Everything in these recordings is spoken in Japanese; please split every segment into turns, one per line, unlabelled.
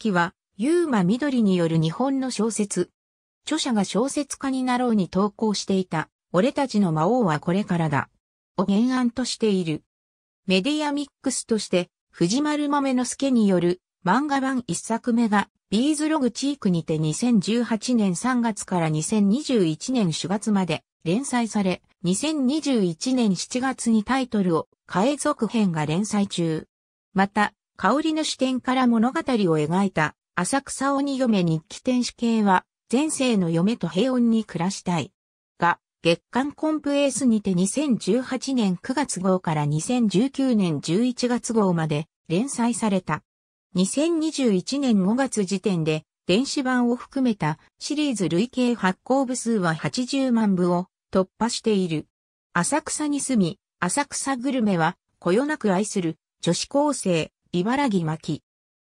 記は、ユーマ緑による日本の小説。著者が小説家になろうに投稿していた、俺たちの魔王はこれからだ。を原案としている。メディアミックスとして、藤丸豆之助による漫画版一作目が、ビーズログチークにて2018年3月から2021年4月まで連載され、2021年7月にタイトルを変え続編が連載中。また、香りの視点から物語を描いた浅草鬼嫁日記天使系は、前世の嫁と平穏に暮らしたい。が、月刊コンプエースにて2018年9月号から2019年11月号まで連載された。2021年5月時点で、電子版を含めたシリーズ累計発行部数は80万部を突破している。浅草に住み、浅草グルメは、こよなく愛する女子高生、茨城巻。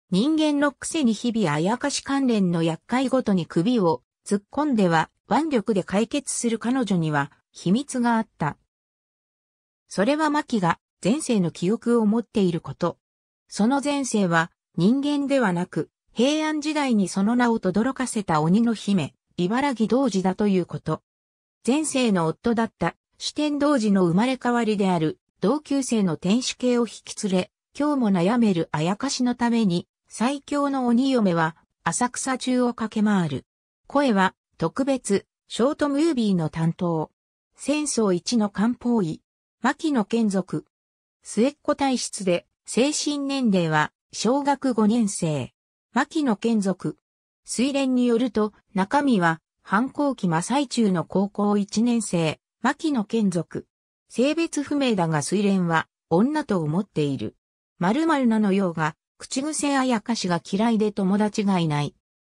人間のくせに日々あやかし関連の厄介ごとに首を突っ込んでは腕力で解決する彼女には秘密があった。それは巻が前世の記憶を持っていること。その前世は人間ではなく平安時代にその名を轟かせた鬼の姫、茨城童子だということ。前世の夫だった四天童子の生まれ変わりである同級生の天使系を引き連れ、今日も悩めるあやかしのために、最強の鬼嫁は、浅草中を駆け回る。声は、特別、ショートムービーの担当。戦争一の漢方医、牧野健族。末っ子体質で、精神年齢は、小学5年生。牧野健族。水蓮によると、中身は、反抗期真最中の高校1年生、牧野健族。性別不明だが水蓮は、女と思っている。〇〇なのようが、口癖あやかしが嫌いで友達がいない。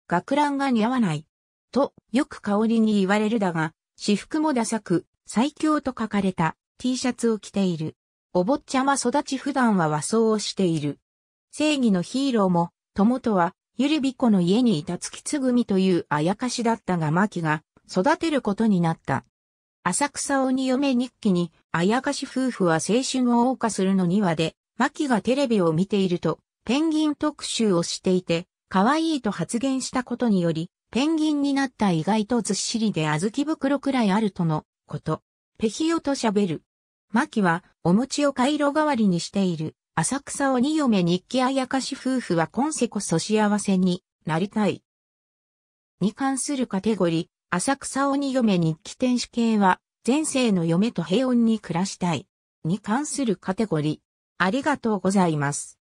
学ランが似合わない。と、よく香りに言われるだが、私服もダサく、最強と書かれた T シャツを着ている。お坊ちゃま育ち普段は和装をしている。正義のヒーローも、友とは、ゆりびこの家にいた月つぐみというあやかしだったがキが育てることになった。浅草鬼嫁日記に、あやかし夫婦は青春を謳歌するの庭で、マキがテレビを見ていると、ペンギン特集をしていて、可愛いと発言したことにより、ペンギンになった意外とずっしりで小豆袋くらいあるとのこと。ペヒオと喋る。マキはお餅を回路代わりにしている。浅草鬼嫁日記あやかし夫婦は今世こそ幸せになりたい。に関するカテゴリー、浅草鬼嫁日記天使系は、前世の嫁と平穏に暮らしたい。に関するカテゴリー、ありがとうございます。